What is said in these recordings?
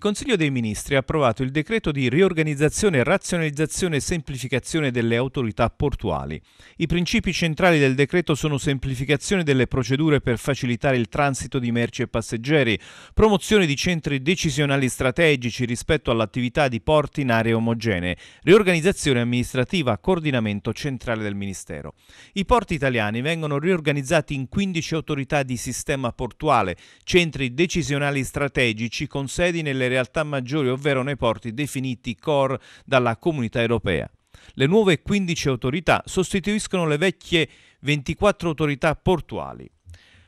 il Consiglio dei Ministri ha approvato il decreto di riorganizzazione, razionalizzazione e semplificazione delle autorità portuali. I principi centrali del decreto sono semplificazione delle procedure per facilitare il transito di merci e passeggeri, promozione di centri decisionali strategici rispetto all'attività di porti in aree omogenee, riorganizzazione amministrativa, coordinamento centrale del Ministero. I porti italiani vengono riorganizzati in 15 autorità di sistema portuale, centri decisionali strategici con sedi nelle realtà maggiori, ovvero nei porti definiti core dalla comunità europea. Le nuove 15 autorità sostituiscono le vecchie 24 autorità portuali.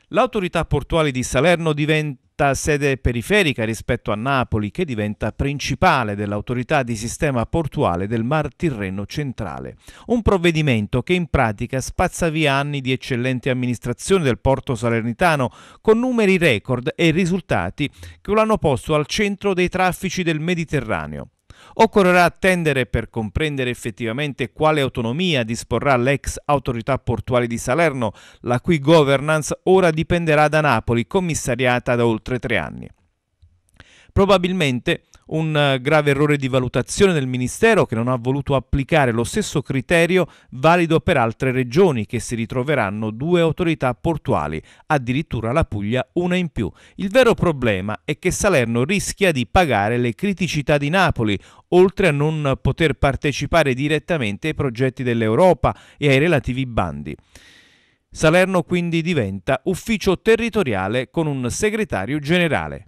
L'autorità portuale di Salerno diventa diventa sede periferica rispetto a Napoli, che diventa principale dell'autorità di sistema portuale del Mar Tirreno centrale. Un provvedimento che in pratica spazza via anni di eccellente amministrazione del porto salernitano con numeri record e risultati che lo hanno posto al centro dei traffici del Mediterraneo. Occorrerà attendere per comprendere effettivamente quale autonomia disporrà l'ex autorità portuale di Salerno, la cui governance ora dipenderà da Napoli, commissariata da oltre tre anni. Probabilmente un eh, grave errore di valutazione del Ministero che non ha voluto applicare lo stesso criterio valido per altre regioni che si ritroveranno due autorità portuali, addirittura la Puglia una in più. Il vero problema è che Salerno rischia di pagare le criticità di Napoli, oltre a non poter partecipare direttamente ai progetti dell'Europa e ai relativi bandi. Salerno quindi diventa ufficio territoriale con un segretario generale.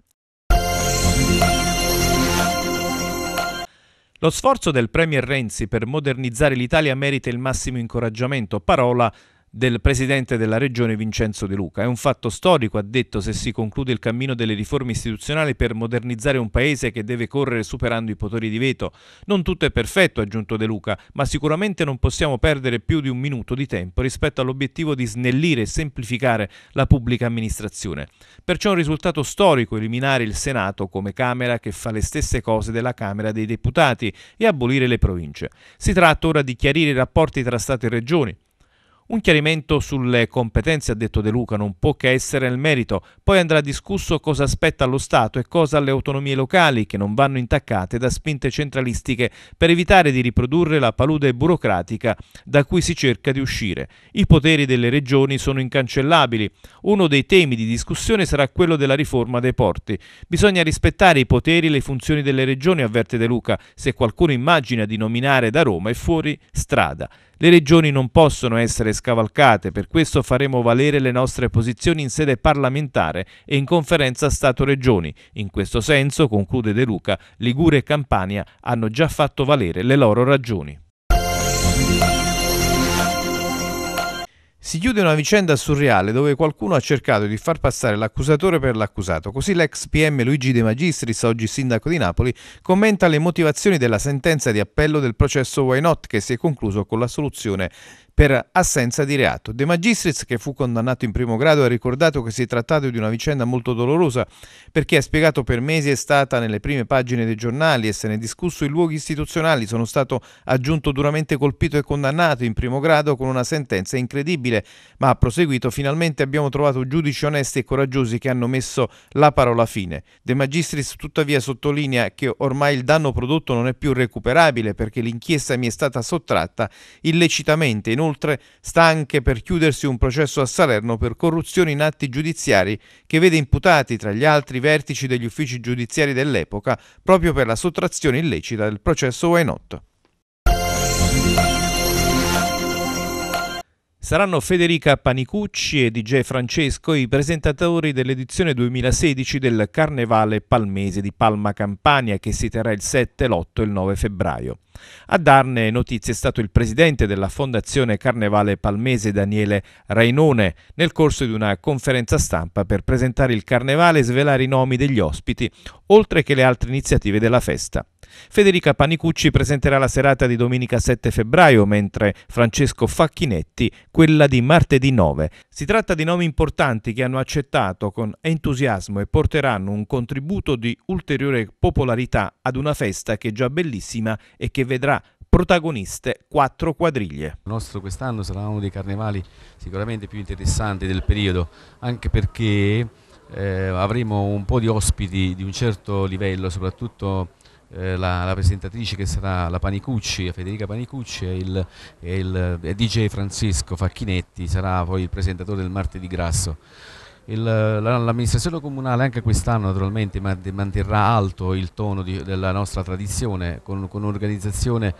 Lo sforzo del Premier Renzi per modernizzare l'Italia merita il massimo incoraggiamento, parola del presidente della regione Vincenzo De Luca. È un fatto storico, ha detto, se si conclude il cammino delle riforme istituzionali per modernizzare un paese che deve correre superando i poteri di veto. Non tutto è perfetto, ha aggiunto De Luca, ma sicuramente non possiamo perdere più di un minuto di tempo rispetto all'obiettivo di snellire e semplificare la pubblica amministrazione. Perciò è un risultato storico eliminare il Senato come Camera che fa le stesse cose della Camera dei Deputati e abolire le province. Si tratta ora di chiarire i rapporti tra Stato e Regioni, un chiarimento sulle competenze, ha detto De Luca, non può che essere nel merito. Poi andrà discusso cosa spetta allo Stato e cosa alle autonomie locali, che non vanno intaccate da spinte centralistiche per evitare di riprodurre la palude burocratica da cui si cerca di uscire. I poteri delle regioni sono incancellabili. Uno dei temi di discussione sarà quello della riforma dei porti. Bisogna rispettare i poteri e le funzioni delle regioni, avverte De Luca, se qualcuno immagina di nominare da Roma è fuori strada. Le regioni non possono essere scavalcate, per questo faremo valere le nostre posizioni in sede parlamentare e in conferenza Stato-Regioni. In questo senso, conclude De Luca, Ligure e Campania hanno già fatto valere le loro ragioni. Si chiude una vicenda surreale dove qualcuno ha cercato di far passare l'accusatore per l'accusato. Così l'ex PM Luigi De Magistris, oggi sindaco di Napoli, commenta le motivazioni della sentenza di appello del processo Why Not che si è concluso con la soluzione per assenza di reato. De Magistris, che fu condannato in primo grado, ha ricordato che si è trattato di una vicenda molto dolorosa perché ha spiegato per mesi è stata nelle prime pagine dei giornali e se ne è discusso in luoghi istituzionali. Sono stato aggiunto duramente colpito e condannato in primo grado con una sentenza incredibile, ma ha proseguito finalmente abbiamo trovato giudici onesti e coraggiosi che hanno messo la parola fine. De Magistris tuttavia sottolinea che ormai il danno prodotto non è più recuperabile perché l'inchiesta mi è stata sottratta illecitamente. Inoltre inoltre sta anche per chiudersi un processo a Salerno per corruzione in atti giudiziari che vede imputati tra gli altri vertici degli uffici giudiziari dell'epoca proprio per la sottrazione illecita del processo Wainotto. Saranno Federica Panicucci e DJ Francesco i presentatori dell'edizione 2016 del Carnevale Palmese di Palma Campania che si terrà il 7, l'8 e il 9 febbraio. A darne notizie è stato il presidente della Fondazione Carnevale Palmese Daniele Rainone nel corso di una conferenza stampa per presentare il carnevale e svelare i nomi degli ospiti, oltre che le altre iniziative della festa. Federica Panicucci presenterà la serata di domenica 7 febbraio, mentre Francesco Facchinetti quella di martedì 9. Si tratta di nomi importanti che hanno accettato con entusiasmo e porteranno un contributo di ulteriore popolarità ad una festa che è già bellissima e che vedrà protagoniste quattro quadriglie. Il nostro quest'anno sarà uno dei carnevali sicuramente più interessanti del periodo, anche perché eh, avremo un po' di ospiti di un certo livello, soprattutto eh, la, la, presentatrice che sarà la Panicucci, Federica Panicucci e il, e il e DJ Francesco Facchinetti sarà poi il presentatore del martedì grasso. L'amministrazione comunale anche quest'anno naturalmente manterrà alto il tono di, della nostra tradizione con, con un'organizzazione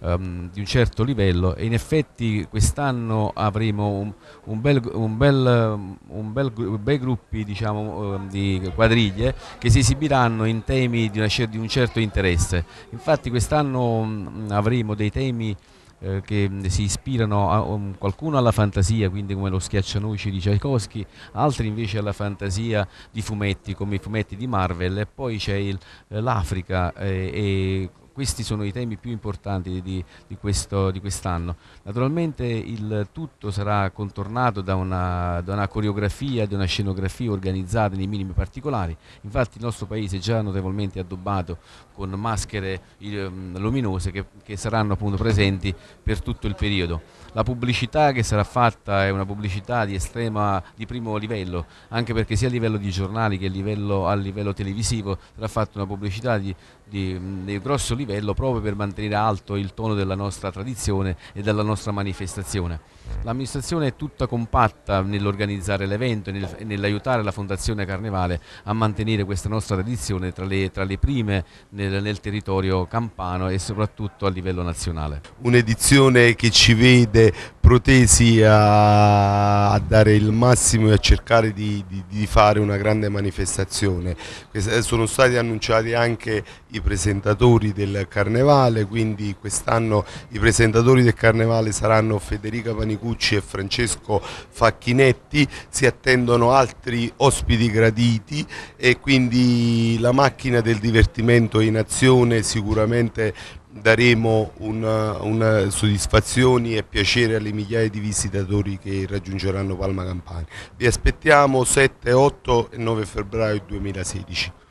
um, di un certo livello e in effetti quest'anno avremo un, un, bel, un, bel, un bel, bei gruppi diciamo, ehm, di quadriglie che si esibiranno in temi di, una, di un certo interesse. Infatti quest'anno avremo dei temi eh, che si ispirano a, um, qualcuno alla fantasia, quindi come lo schiaccianoci di Tchaikovsky, altri invece alla fantasia di fumetti come i fumetti di Marvel e poi c'è eh, l'Africa eh, e questi sono i temi più importanti di, di quest'anno. Naturalmente il tutto sarà contornato da una, da una coreografia, da una scenografia organizzata nei minimi particolari, infatti il nostro paese è già notevolmente addobbato con maschere mm, luminose che, che saranno appunto presenti per tutto il periodo. La pubblicità che sarà fatta è una pubblicità di estrema, di primo livello, anche perché sia a livello di giornali che a livello, a livello televisivo sarà fatta una pubblicità di, di, di, grosso livello proprio per mantenere alto il tono della nostra tradizione e della nostra manifestazione. L'amministrazione è tutta compatta nell'organizzare l'evento e nel, nell'aiutare la Fondazione Carnevale a mantenere questa nostra tradizione tra le, tra le prime nel, nel territorio campano e soprattutto a livello nazionale. Un'edizione che ci vede protesi a, a, dare il massimo e a cercare di, di, di fare una grande manifestazione. Eh, sono stati annunciati anche i i presentatori del Carnevale, quindi quest'anno i presentatori del Carnevale saranno Federica Panicucci e Francesco Facchinetti, si attendono altri ospiti graditi e quindi la macchina del divertimento è in azione, sicuramente daremo una, una soddisfazioni e piacere alle migliaia di visitatori che raggiungeranno Palma Campania. Vi aspettiamo 7, 8 e 9 febbraio 2016.